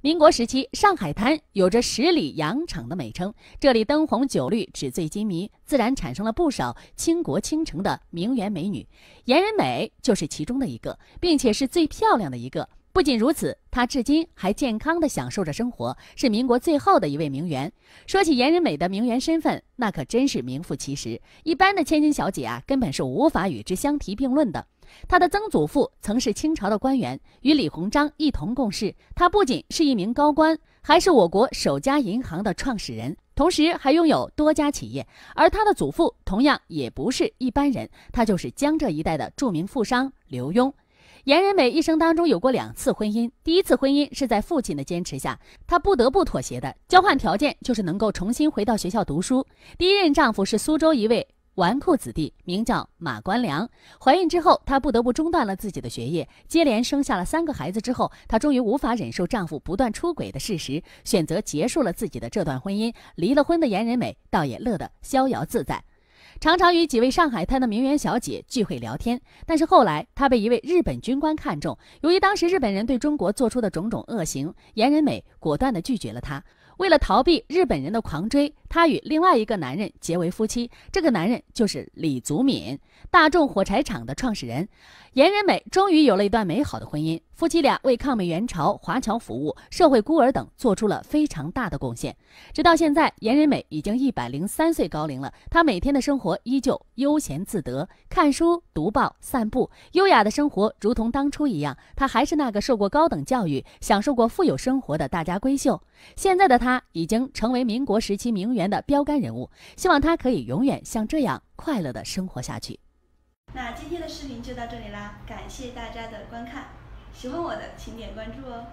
民国时期，上海滩有着“十里洋场”的美称，这里灯红酒绿、纸醉金迷，自然产生了不少倾国倾城的名媛美女。颜仁美就是其中的一个，并且是最漂亮的一个。不仅如此，他至今还健康的享受着生活，是民国最后的一位名媛。说起颜仁美的名媛身份，那可真是名副其实。一般的千金小姐啊，根本是无法与之相提并论的。她的曾祖父曾是清朝的官员，与李鸿章一同共事。他不仅是一名高官，还是我国首家银行的创始人，同时还拥有多家企业。而他的祖父同样也不是一般人，他就是江浙一带的著名富商刘墉。严仁美一生当中有过两次婚姻，第一次婚姻是在父亲的坚持下，她不得不妥协的交换条件就是能够重新回到学校读书。第一任丈夫是苏州一位纨绔子弟，名叫马关良。怀孕之后，她不得不中断了自己的学业，接连生下了三个孩子之后，她终于无法忍受丈夫不断出轨的事实，选择结束了自己的这段婚姻。离了婚的严仁美倒也乐得逍遥自在。常常与几位上海滩的名媛小姐聚会聊天，但是后来他被一位日本军官看中。由于当时日本人对中国做出的种种恶行，严仁美果断地拒绝了他。为了逃避日本人的狂追。她与另外一个男人结为夫妻，这个男人就是李祖敏，大众火柴厂的创始人。严仁美终于有了一段美好的婚姻，夫妻俩为抗美援朝、华侨服务、社会孤儿等做出了非常大的贡献。直到现在，严仁美已经一百零三岁高龄了，她每天的生活依旧悠闲自得，看书、读报、散步，优雅的生活如同当初一样。她还是那个受过高等教育、享受过富有生活的大家闺秀。现在的她已经成为民国时期名媛。员的标杆人物，希望他可以永远像这样快乐的生活下去。那今天的视频就到这里啦，感谢大家的观看，喜欢我的请点关注哦。